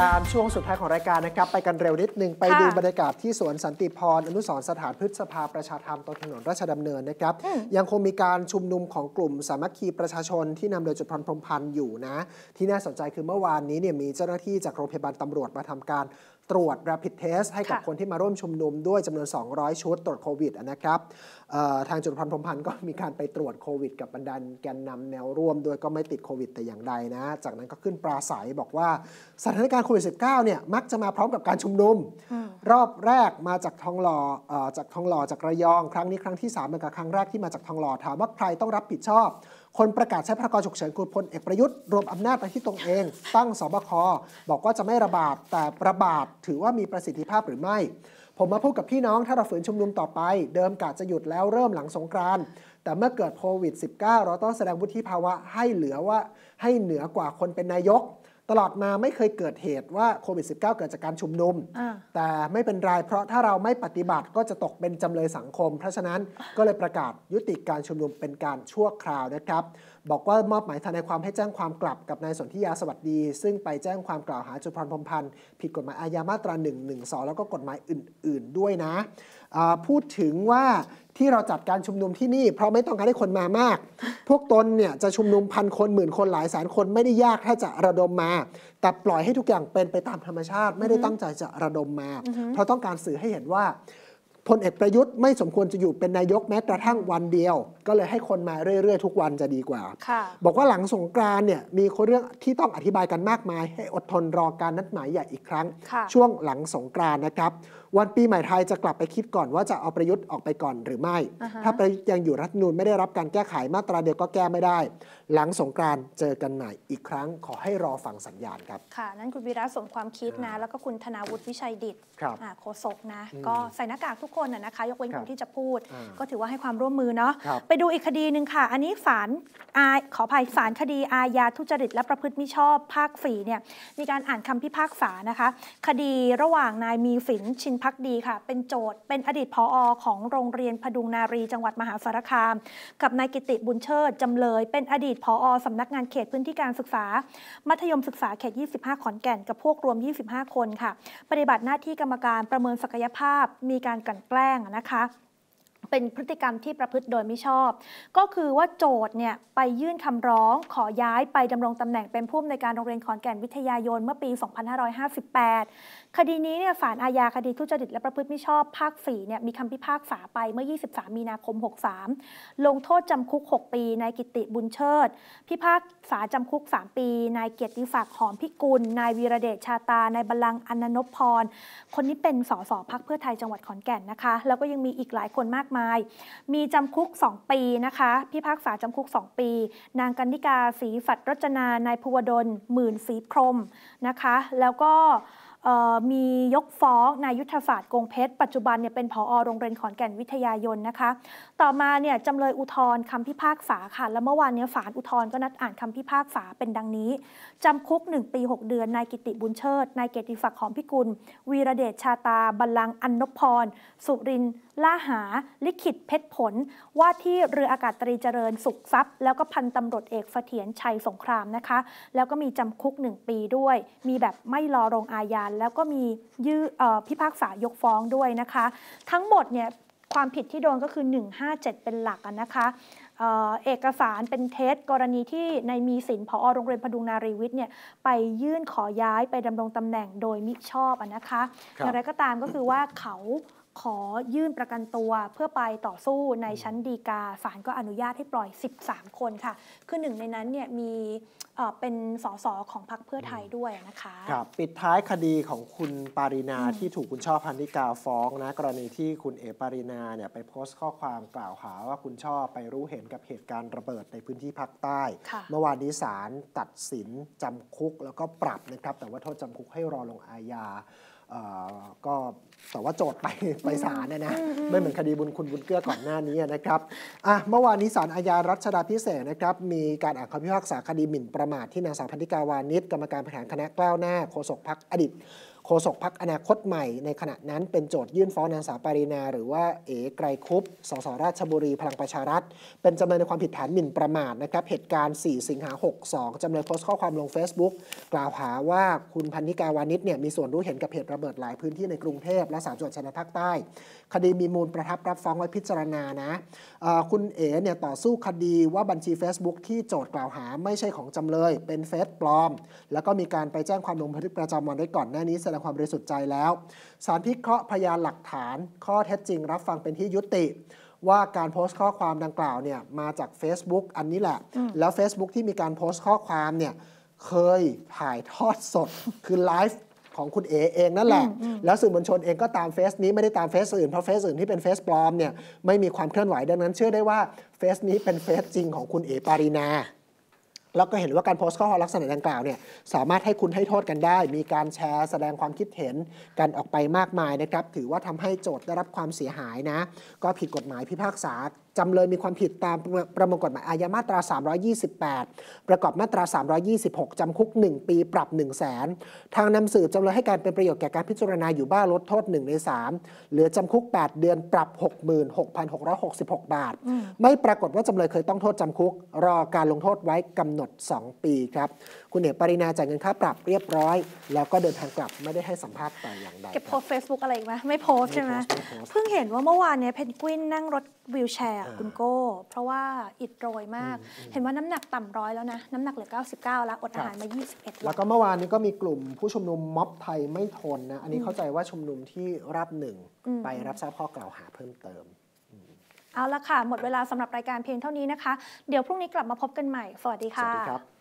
ตามช่วงสุดท้ายของรายการนะครับ ไปกันเร็วนิดนึงไปดูบรรยากาศที่สวนสันติพร อนุสรสถานพฤษภาประชาธรรมตรงถนนราชดำเนินนะครับ ยังคงมีการชุมนุมของกลุ่มสามัคคีประชาชนที่นำโดยจุดพันพรมพันธ์อยู่นะ ที่น่าสนใจคือเมื่อวานนี้เนี่ยมีเจ้าหน้าที่จากโรงพยาบาลตำรวจมาทำการตรวจ Rapid Test ให้กับคนที่มาร่วมชุมนุมด้วยจำนวน 200 ชุดตรวจโควิดนะครับทางจุลพันธพรมพันธ์ก็มีการไปตรวจโควิดกับบรรดาแกนนำแนวร่วมด้วยก็ไม่ติดโควิดแต่อย่างใดนะ จากนั้นก็ขึ้นปราศัยบอกว่าสถานการณ์โควิด -19 เนี่ยมักจะมาพร้อมกับการชุมนุม รอบแรกมาจากทองหล่อจากทองหล่อจากระยอง ครั้งนี้ครั้งที่3ามเป็นครั้งแรกที่มาจากทองหล่อถามว่าใครต้องรับผิดชอบคนประกาศใช้พระกรฉุกเฉินคือพลเอกประยุทธ์รวมอำนาจไปที่ตรงเอง ตั้งสบคบอกว่าจะไม่ระบาดแต่ระบาด ถือว่ามีประสิทธิภาพหรือไม่ ผมมาพูดกับพี่น้องถ้าเราฝืนชุมนุมต่อไป เดิมกะจะหยุดแล้วเริ่มหลังสงกรานต์แต่เมื่อเกิดโควิด -19 เราต้องแสดงวุฒิภาวะ ให้เหลือว่า ให้เหนือกว่าคนเป็นนายกตลอดมาไม่เคยเกิดเหตุว่าโควิด -19 เกิดจากการชุมนุม แต่ไม่เป็นไรเพราะถ้าเราไม่ปฏิบัติก็จะตกเป็นจำเลยสังคม เพราะฉะนั้นก็เลยประกาศยุติการชุมนุมเป็นการชั่วคราวนะครับบอกว่ามอบหมายทนายความให้แจ้งความกลับกับนายสนธิยาสวัสดีซึ่งไปแจ้งความกล่าวหาจุพรพรมพันธ์ผิดกฎหมายอาญามาตรา1นึแล้วก็กฎหมายอื่น ๆด้วยนะพูดถึงว่าที่เราจัดการชุมนุมที่นี่เพราะไม่ต้องการให้คนมามาก พวกตนเนี่ยจะชุมนุมพันคนหมื่นคนหลายแสนคนไม่ได้ยากถ้าจะระดมมาแต่ปล่อยให้ทุกอย่างเป็นไปตามธรรมชาติไม่ได้ตั้งใจจะระดมมา เพราะต้องการสื่อให้เห็นว่าพลเอกประยุทธ์ไม่สมควรจะอยู่เป็นนายกแม้กระทั่งวันเดียว ก็เลยให้คนมาเรื่อยๆ ทุกวันจะดีกว่า บอกว่าหลังสงกรานเนี่ยมีคเรื่องที่ต้องอธิบายกันมากมาย ให้อดทนรอการนัดหมายใหญ่อีกครั้ง ช่วงหลังสงกรานนะครับ วันปีใหม่ไทยจะกลับไปคิดก่อนว่าจะเอาประยุทธ์ออกไปก่อนหรือไม่ ถ้าประยุทธ์ยังอยู่รัฐนูนไม่ได้รับการแก้ไขมาตราเดียวก็แก้ไม่ได้ หลังสงกรานเจอกันใหม่อีกครั้ง ขอให้รอฟังสัญญาณครับค่ะนั่นคุณวีระสมความคิดนะ แล้วก็คุณธนาวุฒิวิชัยดิตโฆษกนะก็ใส่หน้ากากทุกคนคนนะคะยกเว้นคนที่จะพูดก็ถือว่าให้ความร่วมมือเนาะไปดูอีกคดีหนึ่งค่ะ อันนี้ศาลขออภัยศาลคดีอาญาทุจริต และประพฤติมิชอบภาคฝีเนี่ยมีการอ่านคำพิพากษานะคะ คดีระหว่างนายมีฝินชินพักดีค่ะ เป็นโจทย์เป็นอดีตพออของโรงเรียนพดุงนารี จังหวัดมหาสารคาม กับนายกิติบุญเชิดจำเลยเป็นอดีตพออสำนักงานเขตพื้นที่การศึกษามัธยมศึกษาเขต 25ขอนแก่นกับพวกรวม 25 คนค่ะ ปฏิบัติหน้าที่กรรมการประเมินศักยภาพ มีการกันั่นแกล้งนะคะเป็นพฤติกรรมที่ประพฤติโดยไม่ชอบ ก็คือว่าโจทย์เนี่ยไปยื่นคำร้องขอย้ายไปดำรงตำแหน่งเป็นผู้อำนวยการโรงเรียนขอนแก่นวิทยายนเมื่อปี 2558 คดีนี้เนี่ยศาลอาญาคดีทุจริตและประพฤติไม่ชอบ ภาคีเนี่ยมีคำพิพากษาไปเมื่อ 23 มีนาคม 63 ลงโทษจำคุก 6 ปี นายกิติบุญเชิด พิพากษาจำคุก 3 ปี นายเกียรติศักดิ์หอมพิกุล นายวีระเดชชาตา นายบาลังอนนพพร คนนี้เป็นสสพักเพื่อไทยจังหวัดขอนแก่นนะคะ แล้วก็ยังมีอีกหลายคนมากมายมายมีจำคุก 2 ปีนะคะ พิพากษาจำคุก 2 ปี นางกันดิกาศรีฝัดรจนานายภูวดล หมื่นศรีพรมนะคะ แล้วก็มียกฟ้องนายยุทธศาสตร์กงเพชร ปัจจุบันเนี่ยเป็นผอโรงเรียนขอนแก่นวิทยายนนะคะ ต่อมาเนี่ยจำเลยอุทธรคำพิพากษาค่ะ แล้วเมื่อวานเนี่ยศาลอุทธรก็นัดอ่านคำพิพากษาเป็นดังนี้จำคุก 1 ปี 6 เดือนนายกิติบุญเชิดนายเกติศักดิ์หอมพิกุล วีระเดชชาตาบัลลังอันนพพร สุรินล่าหา ลิขิตเพชรผลว่าที่เรืออากาศตรีเจริญสุขทรัพย์ แล้วก็พันตำรวจเอกเสถียรชัยสงครามนะคะแล้วก็มีจำคุก1ปีด้วย มีแบบไม่รอลงอาญาแล้วก็มียื้อพิพากษายกฟ้องด้วยนะคะ ทั้งหมดเนี่ยความผิดที่โดนก็คือ 157 เป็นหลักนะคะ เอกสารเป็นเท็จกรณีที่ในมีสินพอโรงเรียนพดุงนารีวิทย์เนี่ยไปยื่นขอย้ายไปดำรงตำแหน่งโดยมิชอบนะคะ อย่างไรก็ตามก็คือว่าเขาขอยื่นประกันตัวเพื่อไปต่อสู้ในชั้นดีกาศาลก็อนุญาตให้ปล่อย 13 คนค่ะ คือหนึ่งในนั้นเนี่ยมีเป็นสสของพรรคเพื่อไทยด้วยนะคะครับปิดท้ายคดีของคุณปารินาที่ถูกคุณช่อพันธิกาฟ้องนะกรณีที่คุณเอปารินาเนี่ยไปโพสต์ข้อความกล่าวหาว่าคุณช่อไปรู้เห็นกับเหตุการณ์ระเบิดในพื้นที่ภาคใต้ เมื่อวานนี้ศาลตัดสินจำคุกแล้วก็ปรับนะครับแต่ว่าโทษจำคุกให้รอลงอาญาก็แต่ว่าโจทย์ไปไปศาลเนี่ยนะไม่เหมือนคดีบุญคุณบุญเกื้อก่อนหน้านี้นะครับอ่ะเมื่อวานนี้ศาลอาญารัชดาพิเศษนะครับ มีการอ่านคำพิพากษาคดีหมิ่นประมาทที่นางสาวพันธิกาวานิชกรรมการบริหานคณะกล้าวหน้าโฆษกพักอดีตโฆษกพักอนาคตใหม่ในขณะนั้นเป็นโจทยื่นฟ้องนางสาวปารีนาหรือว่าเอ๋ไกรคุปสสราชบุรี พลังประชารัฐ เป็นจำเลยในความผิดฐานหมิ่นประมาทนะครับ เหตุการณ์ 4 สิงหา 62 จำเลยโพสต์ข้อความลง Facebook กล่าวหาว่าคุณพันธิกาวานิชเนี่ยมีส่วนรู้เห็นกับเหตุระเบิดหลายพื้นที่ในกรุงเทพและสามจังหวัดชายแดนภาคใต้คดีมีมูลประทับรับฟ้องไว้พิจารณานะคุณเอ๋เนี่ยต่อสู้คดีว่าบัญชี Facebook ที่โจทกล่าวหาไม่ใช่ของจำเลยเป็นเฟซปลอม แล้วก็มีการไปแจ้งความลงบันทึกประจำวันไว้ก่อนหน้านี้แสดงความบริสุทธิ์ใจแล้ว สารพิเคราะห์พยานหลักฐานข้อเท็จจริงรับฟังเป็นที่ยุติ ว่าการโพสต์ข้อความดังกล่าวเนี่ยมาจาก Facebook อันนี้แหละ แล้ว Facebook ที่มีการโพสต์ข้อความเนี่ยเคยถ่ายทอดสดคือไลฟ์ของคุณเอเองนั่นแหละ แล้วสื่อมวลชนเองก็ตามเฟซนี้ไม่ได้ตามเฟซอื่น เพราะเฟซอื่นที่เป็นเฟซปลอมเนี่ยไม่มีความเคลื่อนไหวดังนั้น เชื่อได้ว่าเฟซนี้เป็นเฟซจริงของคุณเอปารีนาแล้วก็เห็นว่าการโพสต์ข้อความลักษณะดังกล่าวเนี่ยสามารถให้คุณให้โทษกันได้ มีการแชร์แสดงความคิดเห็น กันออกไปมากมายนะครับ ถือว่าทำให้โจทย์ได้รับความเสียหายนะ ก็ผิดกฎหมายพิพากษาจำเลยมีความผิดตามประมวลกฎหมายอาญามาตรา 328 ประกอบมาตรา 326 จำคุก 1 ปีปรับ 1 0 0 0 0แสน ทางนำสืบจำเลยให้การเป็นประโยชน์แก่การพิจารณาอยู่บ้านลดโทษ 1 ใน3เหลือจำคุก 8 เดือนปรับ 66,666 บาท ไม่ปรากฏว่าจำเลยเคยต้องโทษจำคุก รอการลงโทษไว้กำหนด 2 ปีครับ คุณเอกปรินาจ่ายเงินค่าปรับเรียบร้อย แล้วก็เดินทางกลับไม่ได้ให้สัมภาษณ์แต่อย่างใดเก็บโพสเฟซบุ๊กอะไรอีกไหมไม่โพสใช่ไหมเพิ่งเห็นว่าเมื่อวานเนี้ยเพนกวินนั่งรถวิวแชร์คุณโก้ เพราะว่าอิดโรยมาก เห็นว่าน้ำหนักต่ำร้อยแล้วนะ น้ำหนักเหลือ 99 แล้ว อดอาหารมา 21 แล้วก็เมื่อวานนี้ก็มีกลุ่มผู้ชุมนุมม็อบไทยไม่ทนนะ อันนี้เข้าใจว่าชุมนุมที่รับหนึ่งไปรับทราบข้อกล่าวหาเพิ่มเติม เอาละค่ะ หมดเวลาสำหรับรายการเพียงเท่านี้นะคะ เดี๋ยวพรุ่งนี้กลับมาพบกันใหม่ สวัสดีค่ะ สวัสดีครับ